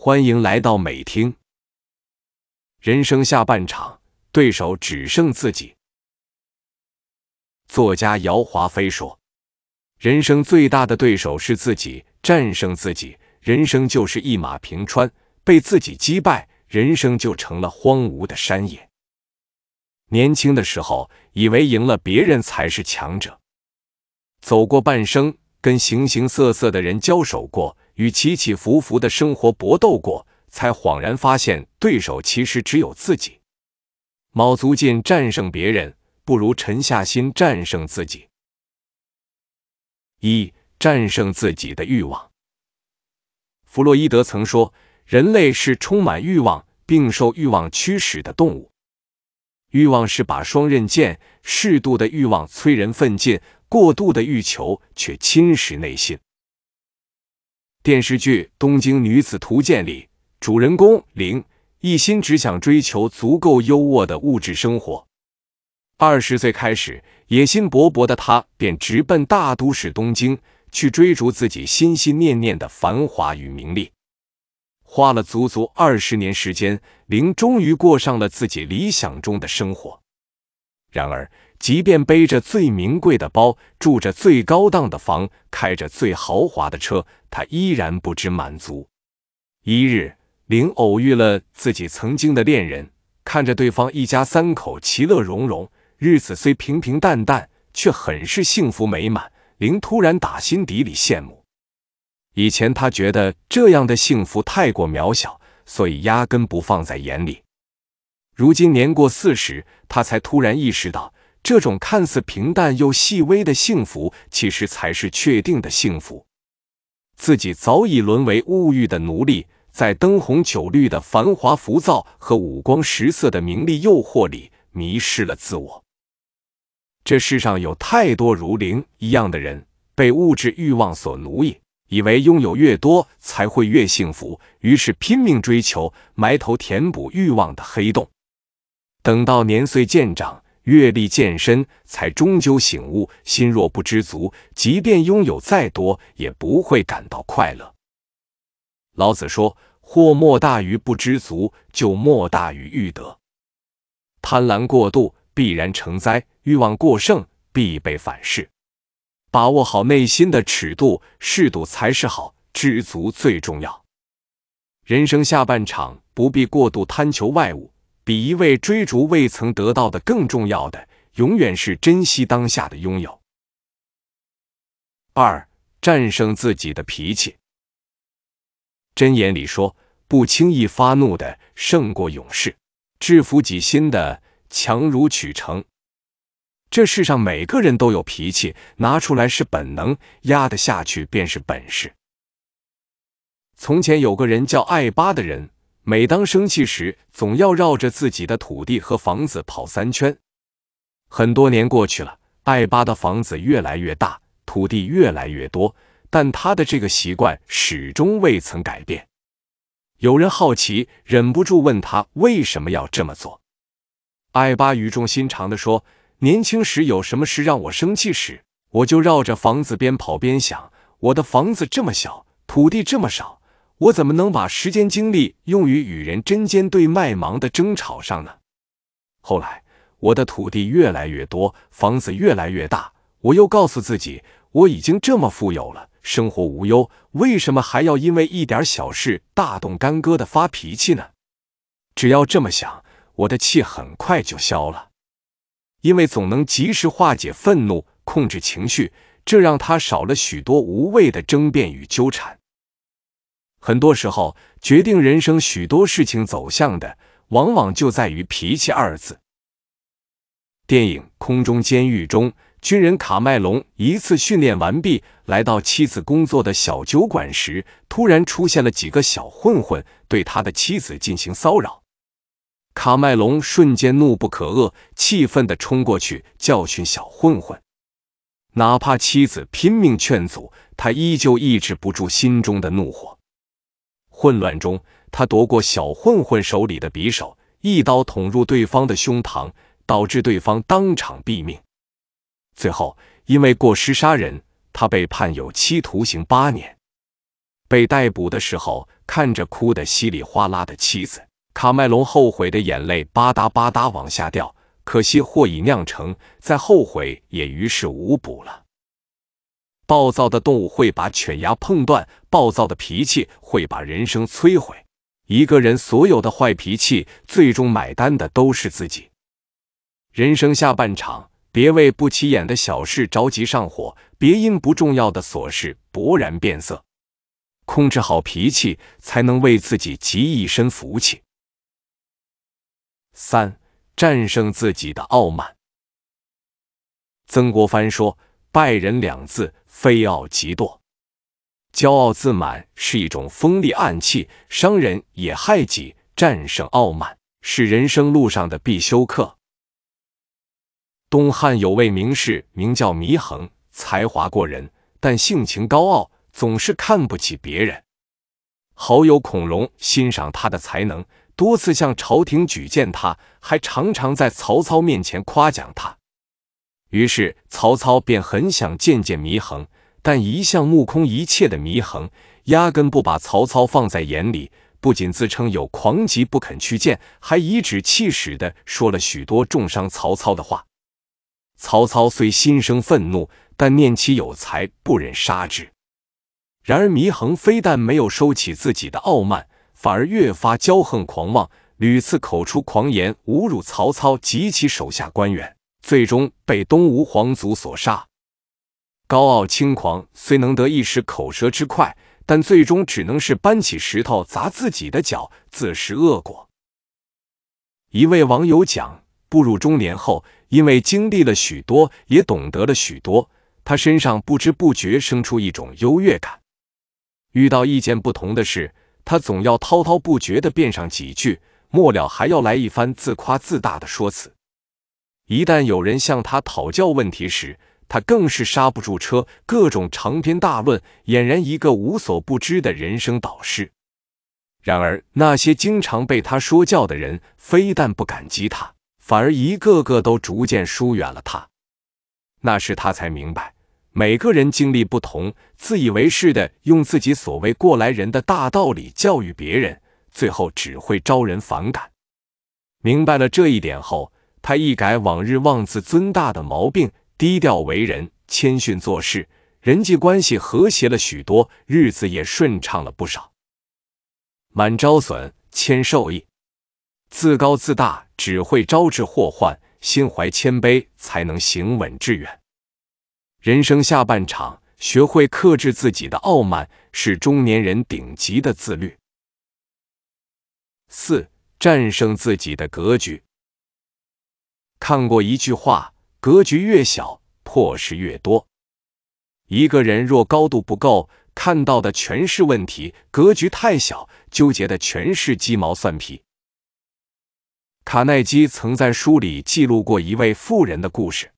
欢迎来到美听。人生下半场，对手只剩自己。作家姚华飞说：“人生最大的对手是自己，战胜自己，人生就是一马平川；被自己击败，人生就成了荒芜的山野。”年轻的时候，以为赢了别人才是强者。走过半生，跟形形色色的人交手过。与起起伏伏的生活搏斗过，才恍然发现对手其实只有自己。卯足劲战胜别人，不如沉下心战胜自己。一、战胜自己的欲望。弗洛伊德曾说：“人类是充满欲望并受欲望驱使的动物。欲望是把双刃剑，适度的欲望催人奋进，过度的欲求却侵蚀内心。”电视剧《东京女子图鉴》里，主人公玲一心只想追求足够优渥的物质生活。二十岁开始，野心勃勃的她便直奔大都市东京，去追逐自己心心念念的繁华与名利。花了足足二十年时间，玲终于过上了自己理想中的生活。然而，即便背着最名贵的包，住着最高档的房，开着最豪华的车，他依然不知满足。一日，林偶遇了自己曾经的恋人，看着对方一家三口其乐融融，日子虽平平淡淡，却很是幸福美满。林突然打心底里羡慕。以前他觉得这样的幸福太过渺小，所以压根不放在眼里。如今年过四十，他才突然意识到。这种看似平淡又细微的幸福，其实才是确定的幸福。自己早已沦为物欲的奴隶，在灯红酒绿的繁华浮躁和五光十色的名利诱惑里迷失了自我。这世上有太多如灵一样的人，被物质欲望所奴役，以为拥有越多才会越幸福，于是拼命追求，埋头填补欲望的黑洞。等到年岁渐长，阅历渐深，才终究醒悟：心若不知足，即便拥有再多，也不会感到快乐。老子说：“祸莫大于不知足，就莫大于欲得。贪婪过度必然成灾，欲望过剩必被反噬。把握好内心的尺度，适度才是好，知足最重要。人生下半场，不必过度贪求外物。”比一味追逐未曾得到的更重要的，永远是珍惜当下的拥有。二、战胜自己的脾气。箴言里说：“不轻易发怒的胜过勇士，制服己心的强如取胜。”这世上每个人都有脾气，拿出来是本能，压得下去便是本事。从前有个人叫艾巴的人。每当生气时，总要绕着自己的土地和房子跑三圈。很多年过去了，艾巴的房子越来越大，土地越来越多，但他的这个习惯始终未曾改变。有人好奇，忍不住问他为什么要这么做。艾巴语重心长地说：“年轻时有什么事让我生气时，我就绕着房子边跑边想，我的房子这么小，土地这么少。”我怎么能把时间精力用于与人针尖对麦芒的争吵上呢？后来，我的土地越来越多，房子越来越大，我又告诉自己，我已经这么富有了，生活无忧，为什么还要因为一点小事大动干戈的发脾气呢？只要这么想，我的气很快就消了，因为总能及时化解愤怒，控制情绪，这让他少了许多无谓的争辩与纠缠。很多时候，决定人生许多事情走向的，往往就在于“脾气”二字。电影《空中监狱》中，军人卡麦龙一次训练完毕，来到妻子工作的小酒馆时，突然出现了几个小混混，对他的妻子进行骚扰。卡麦龙瞬间怒不可遏，气愤地冲过去教训小混混。哪怕妻子拼命劝阻，他依旧抑制不住心中的怒火。混乱中，他夺过小混混手里的匕首，一刀捅入对方的胸膛，导致对方当场毙命。最后，因为过失杀人，他被判有期徒刑八年。被逮捕的时候，看着哭得稀里哗啦的妻子卡麦隆，后悔的眼泪吧嗒吧嗒往下掉。可惜祸已酿成，再后悔也于事无补了。暴躁的动物会把犬牙碰断，暴躁的脾气会把人生摧毁。一个人所有的坏脾气，最终买单的都是自己。人生下半场，别为不起眼的小事着急上火，别因不重要的琐事勃然变色。控制好脾气，才能为自己积一身福气。三，战胜自己的傲慢。曾国藩说：“败人两字。”非傲即堕，骄傲自满是一种锋利暗器，伤人也害己。战胜傲慢是人生路上的必修课。东汉有位名士名叫祢衡，才华过人，但性情高傲，总是看不起别人。好友孔融欣赏他的才能，多次向朝廷举荐他，还常常在曹操面前夸奖他。于是，曹操便很想见见祢衡，但一向目空一切的祢衡压根不把曹操放在眼里，不仅自称有狂疾不肯去见，还颐指气使地说了许多重伤曹操的话。曹操虽心生愤怒，但念其有才，不忍杀之。然而，祢衡非但没有收起自己的傲慢，反而越发骄横狂妄，屡次口出狂言，侮辱曹操及其手下官员。最终被东吴皇族所杀。高傲轻狂虽能得一时口舌之快，但最终只能是搬起石头砸自己的脚，自食恶果。一位网友讲，步入中年后，因为经历了许多，也懂得了许多，他身上不知不觉生出一种优越感。遇到意见不同的事，他总要滔滔不绝地辩上几句，末了还要来一番自夸自大的说辞。一旦有人向他讨教问题时，他更是刹不住车，各种长篇大论，俨然一个无所不知的人生导师。然而，那些经常被他说教的人，非但不感激他，反而一个个都逐渐疏远了他。那时，他才明白，每个人经历不同，自以为是的用自己所谓过来人的大道理教育别人，最后只会招人反感。明白了这一点后，他一改往日妄自尊大的毛病，低调为人，谦逊做事，人际关系和谐了许多，日子也顺畅了不少。满招损，谦受益。自高自大只会招致祸患，心怀谦卑才能行稳致远。人生下半场，学会克制自己的傲慢，是中年人顶级的自律。四、战胜自己的格局。看过一句话：格局越小，破事越多。一个人若高度不够，看到的全是问题；格局太小，纠结的全是鸡毛蒜皮。卡耐基曾在书里记录过一位富人的故事，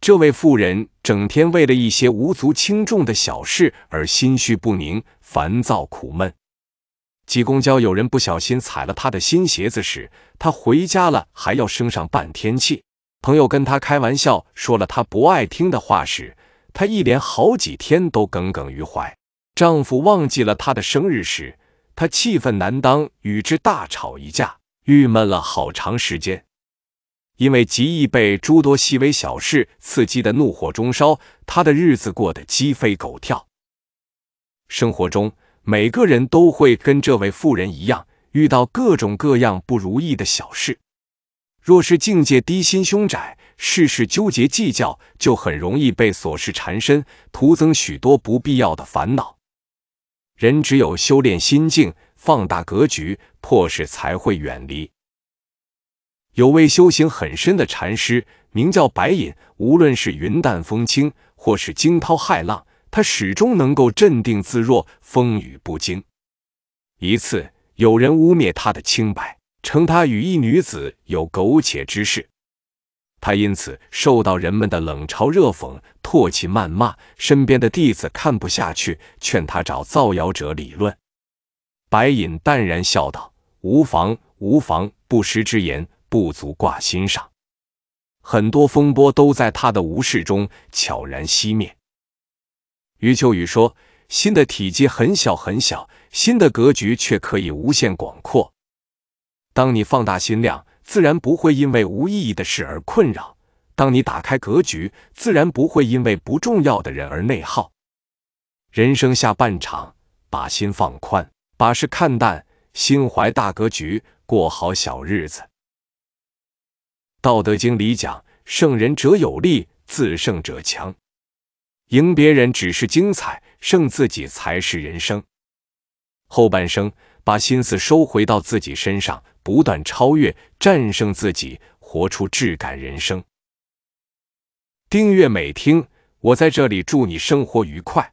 这位富人整天为了一些无足轻重的小事而心绪不宁、烦躁苦闷。挤公交，有人不小心踩了他的新鞋子时，他回家了还要生上半天气；朋友跟他开玩笑，说了他不爱听的话时，他一连好几天都耿耿于怀；丈夫忘记了他的生日时，他气愤难当，与之大吵一架，郁闷了好长时间。因为极易被诸多细微小事刺激的怒火中烧，他的日子过得鸡飞狗跳。生活中。每个人都会跟这位妇人一样，遇到各种各样不如意的小事。若是境界低、心胸窄，事事纠结计较，就很容易被琐事缠身，徒增许多不必要的烦恼。人只有修炼心境，放大格局，破事才会远离。有位修行很深的禅师，名叫白隐。无论是云淡风轻，或是惊涛骇浪。他始终能够镇定自若，风雨不惊。一次，有人污蔑他的清白，称他与一女子有苟且之事，他因此受到人们的冷嘲热讽、唾弃谩骂。身边的弟子看不下去，劝他找造谣者理论。白隐淡然笑道：“无妨，无妨，不实之言不足挂心上。”很多风波都在他的无视中悄然熄灭。余秋雨说：“心的体积很小很小，心的格局却可以无限广阔。当你放大心量，自然不会因为无意义的事而困扰；当你打开格局，自然不会因为不重要的人而内耗。人生下半场，把心放宽，把事看淡，心怀大格局，过好小日子。”《道德经》里讲：“胜人者有力，自胜者强。”赢别人只是精彩，胜自己才是人生。后半生，把心思收回到自己身上，不断超越、战胜自己，活出质感人生。订阅美听，我在这里祝你生活愉快。